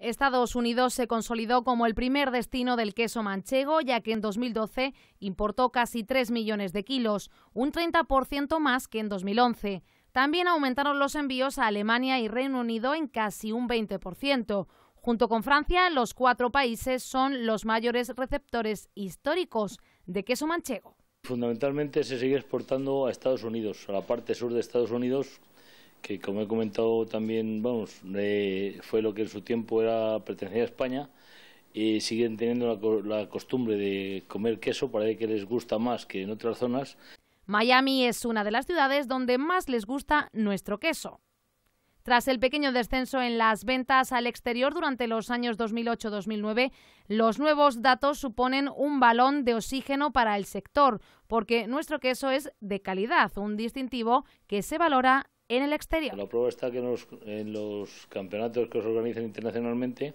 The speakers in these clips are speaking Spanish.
Estados Unidos se consolidó como el primer destino del queso manchego, ya que en 2012 importó casi 3 millones de kilos, un 30% más que en 2011. También aumentaron los envíos a Alemania y Reino Unido en casi un 20%. Junto con Francia, los cuatro países son los mayores receptores históricos de queso manchego. Fundamentalmente se sigue exportando a Estados Unidos, a la parte sur de Estados Unidos, que como he comentado también, vamos, fue lo que en su tiempo era pertenecía a España y siguen teniendo la, la costumbre de comer queso, parece que les gusta más que en otras zonas. Miami es una de las ciudades donde más les gusta nuestro queso. Tras el pequeño descenso en las ventas al exterior durante los años 2008-2009, los nuevos datos suponen un balón de oxígeno para el sector, porque nuestro queso es de calidad, un distintivo que se valora en el exterior. La prueba está que en los, en los campeonatos que se organizan internacionalmente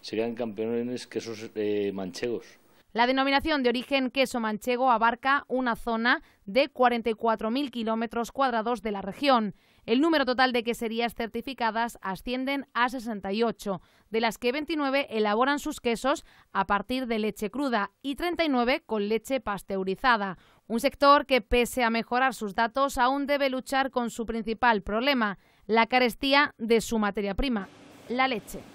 serían campeones que esos eh, manchegos. La denominación de origen queso manchego abarca una zona de 44.000 kilómetros cuadrados de la región. El número total de queserías certificadas ascienden a 68, de las que 29 elaboran sus quesos a partir de leche cruda y 39 con leche pasteurizada. Un sector que, pese a mejorar sus datos, aún debe luchar con su principal problema, la carestía de su materia prima, la leche.